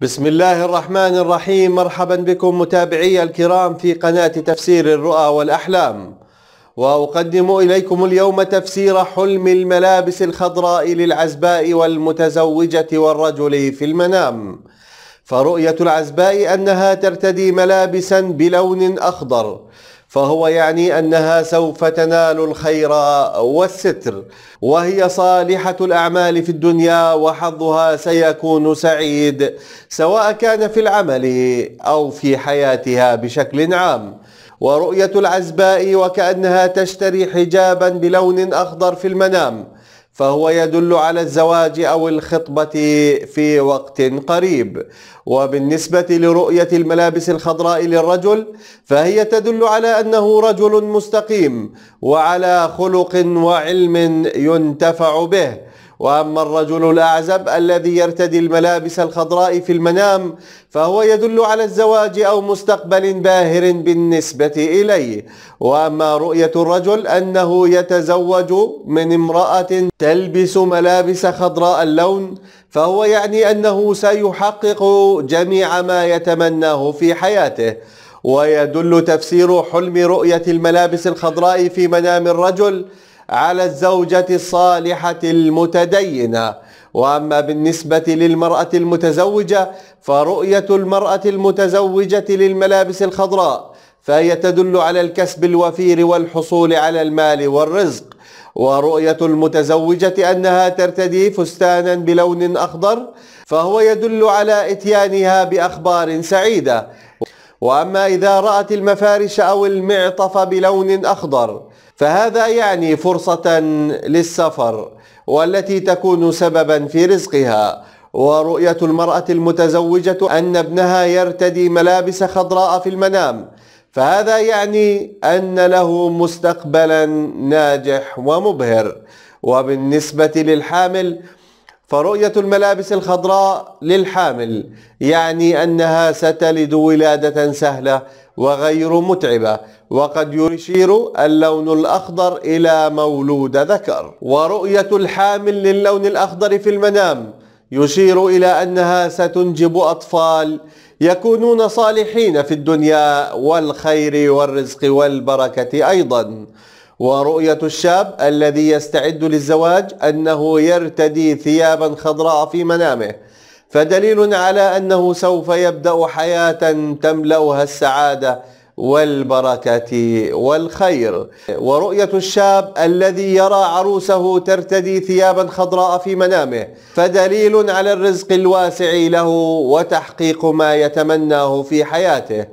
بسم الله الرحمن الرحيم مرحبا بكم متابعي الكرام في قناة تفسير الرؤى والأحلام وأقدم إليكم اليوم تفسير حلم الملابس الخضراء للعزباء والمتزوجة والرجل في المنام فرؤية العزباء أنها ترتدي ملابسا بلون أخضر فهو يعني أنها سوف تنال الخير والستر وهي صالحة الأعمال في الدنيا وحظها سيكون سعيد سواء كان في العمل أو في حياتها بشكل عام ورؤية العزباء وكأنها تشتري حجابا بلون أخضر في المنام فهو يدل على الزواج أو الخطبة في وقت قريب وبالنسبة لرؤية الملابس الخضراء للرجل فهي تدل على أنه رجل مستقيم وعلى خلق وعلم ينتفع به وأما الرجل الأعزب الذي يرتدي الملابس الخضراء في المنام فهو يدل على الزواج أو مستقبل باهر بالنسبة إليه وأما رؤية الرجل أنه يتزوج من امرأة تلبس ملابس خضراء اللون فهو يعني أنه سيحقق جميع ما يتمناه في حياته ويدل تفسير حلم رؤية الملابس الخضراء في منام الرجل على الزوجة الصالحة المتدينة وأما بالنسبة للمرأة المتزوجة فرؤية المرأة المتزوجة للملابس الخضراء فهي تدل على الكسب الوفير والحصول على المال والرزق ورؤية المتزوجة أنها ترتدي فستانا بلون أخضر فهو يدل على إتيانها بأخبار سعيدة وأما إذا رأت المفارش أو المعطف بلون أخضر فهذا يعني فرصة للسفر والتي تكون سببا في رزقها ورؤية المرأة المتزوجة أن ابنها يرتدي ملابس خضراء في المنام فهذا يعني أن له مستقبلا ناجح ومبهر وبالنسبة للحامل فرؤية الملابس الخضراء للحامل يعني أنها ستلد ولادة سهلة وغير متعبة وقد يشير اللون الأخضر إلى مولود ذكر ورؤية الحامل للون الأخضر في المنام يشير إلى أنها ستنجب أطفال يكونون صالحين في الدنيا والخير والرزق والبركة أيضاً ورؤية الشاب الذي يستعد للزواج أنه يرتدي ثيابا خضراء في منامه فدليل على أنه سوف يبدأ حياة تملأها السعادة والبركة والخير ورؤية الشاب الذي يرى عروسه ترتدي ثيابا خضراء في منامه فدليل على الرزق الواسع له وتحقيق ما يتمناه في حياته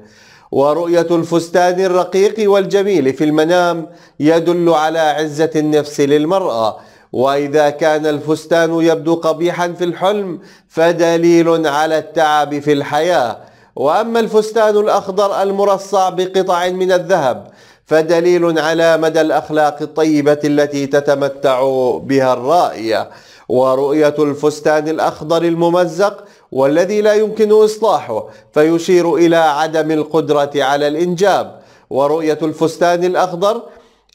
ورؤية الفستان الرقيق والجميل في المنام يدل على عزة النفس للمرأة وإذا كان الفستان يبدو قبيحا في الحلم فدليل على التعب في الحياة وأما الفستان الأخضر المرصع بقطع من الذهب فدليل على مدى الأخلاق الطيبة التي تتمتع بها الرائية ورؤية الفستان الأخضر الممزق والذي لا يمكن إصلاحه فيشير إلى عدم القدرة على الإنجاب ورؤية الفستان الأخضر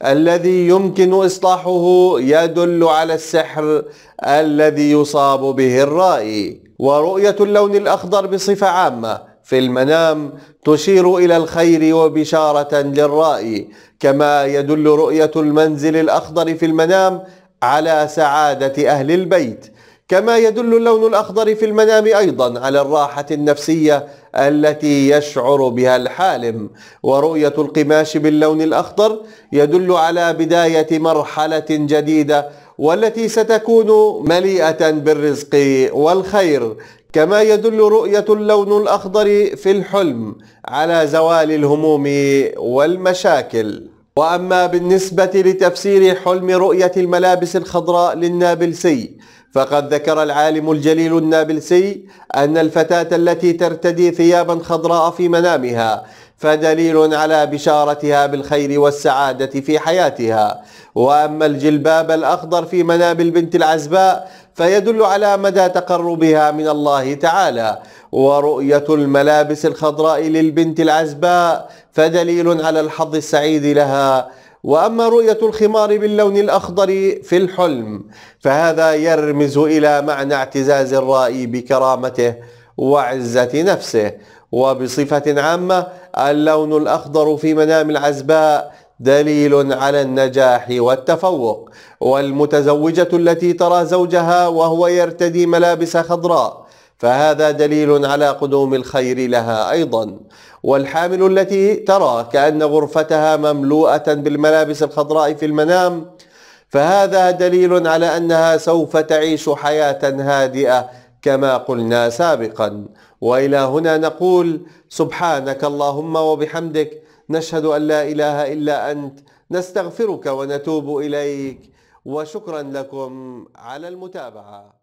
الذي يمكن إصلاحه يدل على السحر الذي يصاب به الرائي ورؤية اللون الأخضر بصفة عامة في المنام تشير إلى الخير وبشارة للرائي كما يدل رؤية المنزل الأخضر في المنام على سعادة أهل البيت كما يدل اللون الأخضر في المنام أيضا على الراحة النفسية التي يشعر بها الحالم ورؤية القماش باللون الأخضر يدل على بداية مرحلة جديدة والتي ستكون مليئة بالرزق والخير كما يدل رؤية اللون الأخضر في الحلم على زوال الهموم والمشاكل وأما بالنسبة لتفسير حلم رؤية الملابس الخضراء للنابلسي فقد ذكر العالم الجليل النابلسي أن الفتاة التي ترتدي ثيابا خضراء في منامها فدليل على بشارتها بالخير والسعادة في حياتها وأما الجلباب الأخضر في منام البنت العزباء فيدل على مدى تقربها من الله تعالى ورؤية الملابس الخضراء للبنت العزباء فدليل على الحظ السعيد لها وأما رؤية الخمار باللون الأخضر في الحلم فهذا يرمز إلى معنى اعتزاز الرائي بكرامته وعزة نفسه وبصفة عامة اللون الأخضر في منام العزباء دليل على النجاح والتفوق والمتزوجة التي ترى زوجها وهو يرتدي ملابس خضراء فهذا دليل على قدوم الخير لها أيضا والحامل التي ترى كأن غرفتها مملوءة بالملابس الخضراء في المنام فهذا دليل على أنها سوف تعيش حياة هادئة كما قلنا سابقا وإلى هنا نقول سبحانك اللهم وبحمدك نشهد أن لا إله إلا أنت نستغفرك ونتوب إليك وشكرا لكم على المتابعه